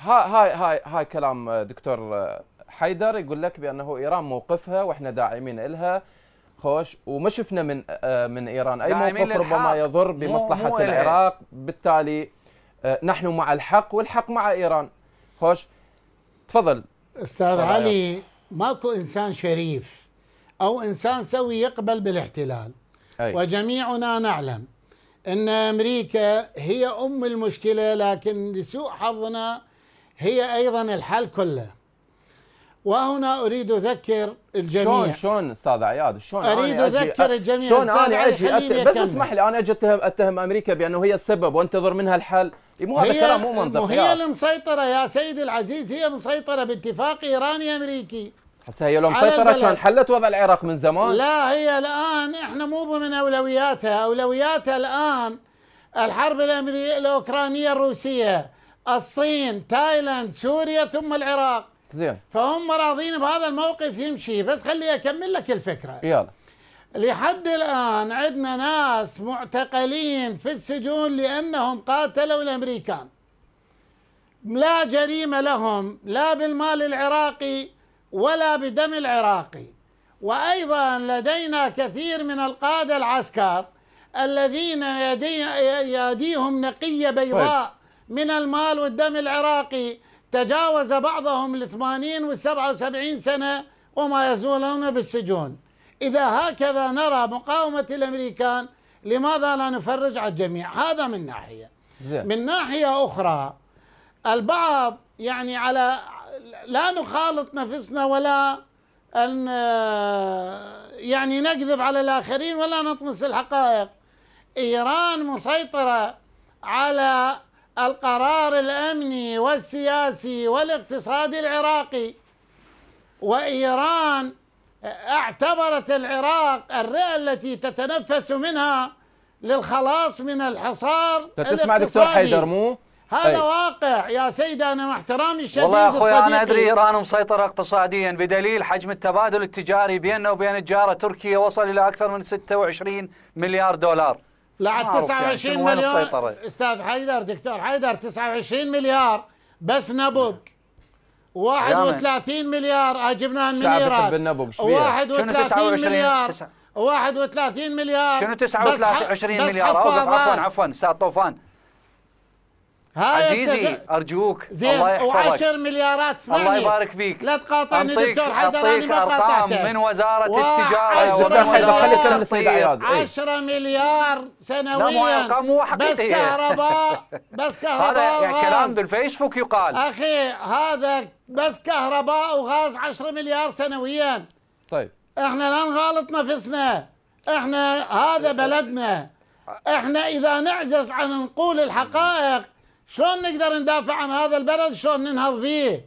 هاي هاي هاي كلام آه، دكتور آه، حيدر يقول لك بانه ايران موقفها واحنا داعمين لها خوش وما شفنا من آه، من ايران اي موقف ربما يضر بمصلحه مو مو العراق بالتالي نحن مع الحق والحق مع ايران خوش تفضل استاذ علي ماكو انسان شريف او انسان سوي يقبل بالاحتلال أي. وجميعنا نعلم ان امريكا هي ام المشكله لكن لسوء حظنا هي ايضا الحل كله وهنا اريد اذكر الجميع شلون شلون استاذ عياد شلون اريد اذكر الجميع شلون انا اجي بس اسمح لي انا اجي اتهم اتهم امريكا بانه هي السبب وانتظر منها الحل إيه، مو هذا كلام مو منطقي هي المسيطره يا سيدي العزيز هي مسيطره باتفاق ايراني امريكي هسه هي لو مسيطره كان حلت وضع العراق من زمان لا هي الان احنا مو ضمن اولوياتها اولوياتها الان الحرب الامريكيه الاوكرانيه الروسيه الصين تايلاند سوريا ثم العراق زين فهم راضين بهذا الموقف يمشي بس خلي اكمل لك الفكره يلا لحد الان عندنا ناس معتقلين في السجون لانهم قاتلوا الامريكان لا جريمه لهم لا بالمال العراقي ولا بدم العراقي وايضا لدينا كثير من القاده العسكر الذين يديهم نقيه بيضاء طيب. من المال والدم العراقي تجاوز بعضهم الثمانين والسبعة وسبعين سنة وما يزولون بالسجون إذا هكذا نرى مقاومة الأمريكان لماذا لا نفرج على الجميع هذا من ناحية زي. من ناحية أخرى البعض يعني على لا نخالط نفسنا ولا أن يعني نكذب على الآخرين ولا نطمس الحقائق إيران مسيطرة على القرار الامني والسياسي والاقتصادي العراقي وايران اعتبرت العراق الرئه التي تتنفس منها للخلاص من الحصار تسمع دكتور حيدر مو هذا أي. واقع يا سيدي انا مع احترامي الشديد والله يا اخوي انا ادري ايران مسيطره اقتصاديا بدليل حجم التبادل التجاري بيننا وبين الجاره تركيا وصل الى اكثر من 26 مليار دولار لعد 29 مليون استاذ حيدر دكتور حيدر 29 مليار بس نبض 31 مليار اجبناها من ايران بالنبض 31 مليار 31 مليار شنو 29 مليار عفوا عفوا عفوا استاذ طوفان عزيزي ارجوك زين الله يحفظك و10 مليارات سمعني الله يبارك فيك لا تقاطعني دكتور حيدر انا ما قاطعتك من وزاره التجاره ومن وزاره سيد عياد 10 مليار سنويا لا مو بس كهرباء بس كهرباء هذا يعني كلام بالفيسبوك يقال اخي هذا بس كهرباء وغاز 10 مليار سنويا طيب احنا لا نغالط نفسنا احنا هذا بلدنا احنا اذا نعجز عن نقول الحقائق شلون نقدر ندافع عن هذا البلد شلون ننهض به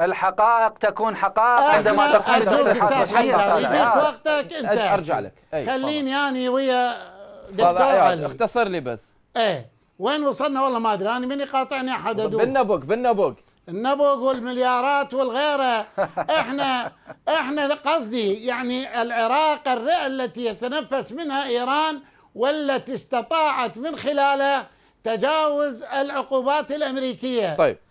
الحقائق تكون حقائق عندما تكون تصريحات يجيك وقتك انت ارجع لك أي خليني يعني ويا دكتور أيوة، علي اختصر لي بس ايه وين وصلنا والله ما ادري انا من يقاطعني احد ادوب بالنبق بالنبق النبق والمليارات والغيره احنا احنا قصدي يعني العراق الرئه التي يتنفس منها ايران والتي استطاعت من خلاله تجاوز العقوبات الامريكيه طيب